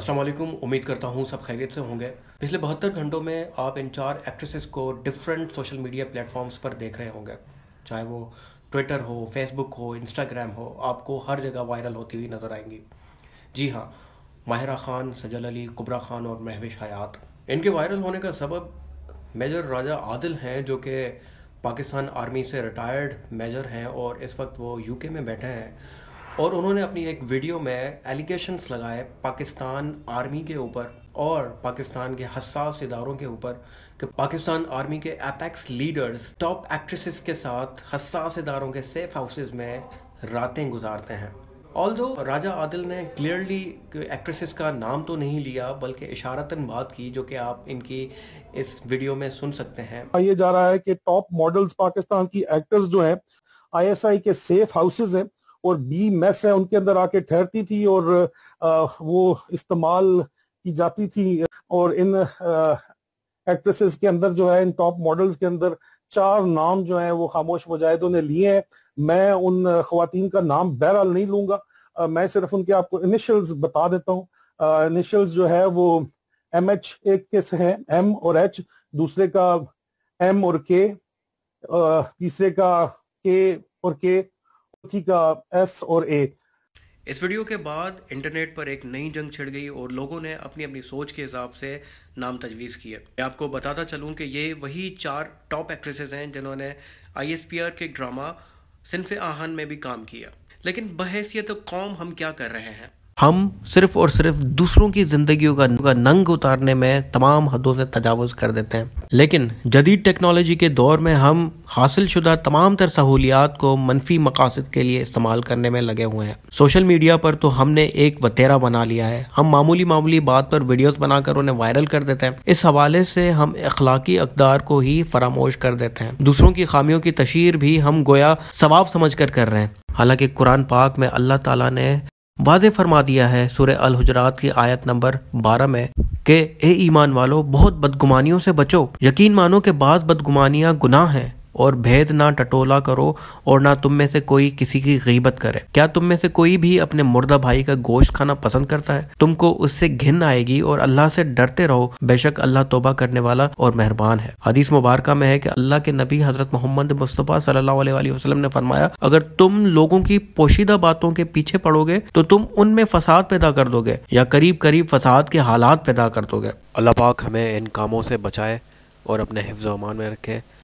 अस्सलाम वालेकुम उम्मीद करता हूँ सब खैरियत से होंगे पिछले बहत्तर घंटों में आप इन चार एक्ट्रेसेस को डिफरेंट सोशल मीडिया प्लेटफॉर्म्स पर देख रहे होंगे चाहे वो ट्विटर हो फेसबुक हो इंस्टाग्राम हो आपको हर जगह वायरल होती हुई नज़र आएंगी जी हाँ माहिरा खान सजल अली कुबरा खान और महवेश हयात इनके वायरल होने का सबब मेजर राजा आदिल हैं जो कि पाकिस्तान आर्मी से रिटायर्ड मेजर हैं और इस वक्त वो यूके में बैठे हैं और उन्होंने अपनी एक वीडियो में एलिगेशंस लगाए पाकिस्तान आर्मी के ऊपर और पाकिस्तान के हसास इदारों के ऊपर कि पाकिस्तान आर्मी के एपेक्स लीडर्स टॉप एक्ट्रेसेस के साथ हसास इदारों के सेफ हाउसेस में रातें गुजारते हैं ऑल दो राजा आदिल ने क्लियरली एक्ट्रेसेस का नाम तो नहीं लिया बल्कि इशारतन बात की जो कि आप इनकी इस वीडियो में सुन सकते हैं हाँ, ये जा रहा है कि टॉप मॉडल्स पाकिस्तान की एक्टर्स जो हैं आईएसआई के सेफ हाउसेज हैं और बी मैस है उनके अंदर आके ठहरती थी और वो इस्तेमाल की जाती थी और इन एक्ट्रेसेस के अंदर जो है इन टॉप मॉडल्स के अंदर चार नाम जो है वो खामोश मुजाहिदों ने लिए हैं मैं उन खातन का नाम बहरहाल नहीं लूंगा मैं सिर्फ उनके आपको इनिशियल्स बता देता हूँ इनिशियल्स जो है वो एम एच एक के है एम और एच दूसरे का एम और के तीसरे का के और के थी का एस और ए इस वीडियो के बाद इंटरनेट पर एक नई जंग छिड़ गई और लोगों ने अपनी अपनी सोच के हिसाब से नाम तजवीज़ किए मैं आपको बताता चलूं कि ये वही चार टॉप एक्ट्रेसेस हैं जिन्होंने आई के ड्रामा सिंफ आहन में भी काम किया लेकिन बहसीत कौम हम क्या कर रहे हैं हम सिर्फ और सिर्फ दूसरों की जिंदगियों का नंग उतारने में तमाम हदों से तजावज़ कर देते हैं लेकिन जदीद टेक्नोलॉजी के दौर में हम हासिल शुदा तमाम तर सहूलियात को मनफी मकासद के लिए इस्तेमाल करने में लगे हुए हैं सोशल मीडिया पर तो हमने एक वतेरा बना लिया है हम मामूली मामूली बात पर वीडियोस बनाकर उन्हें वायरल कर देते हैं इस हवाले से हम अखलाकी अकदार को ही फरामोश कर देते हैं दूसरों की खामियों की तशहर भी हम गोया सवाब समझ कर, कर रहे हैं हालांकि कुरान पाक में अल्लाह ताला ने वाज फरमा दिया है सूर्य अल हजरात की आयत नंबर 12 में के ए ईमान वालों बहुत बदगुमानियों से बचो यकीन मानो के बाद बदगुमानियाँ गुनाह हैं और भेद ना टटोला करो और ना तुम में से कोई किसी की गीबत करे क्या तुम में से कोई भी अपने मुर्दा भाई का गोश्त खाना पसंद करता है तुमको उससे घिन आएगी और अल्लाह से डरते रहो बेशक अल्लाह तोबा करने वाला और मेहरबान है हदीस मुबारक में है कि अल्लाह के नबी हजरत मोहम्मद मुस्तफ़ा सल्ला ने फरमाया अगर तुम लोगों की पोशीदा बातों के पीछे पड़ोगे तो तुम उनमें फसाद पैदा कर दोगे या करीब करीब फसाद के हालात पैदा कर दोगे अल्लाह पाक हमें इन कामों से बचाए और अपने हिफ्ज़ अमान में रखे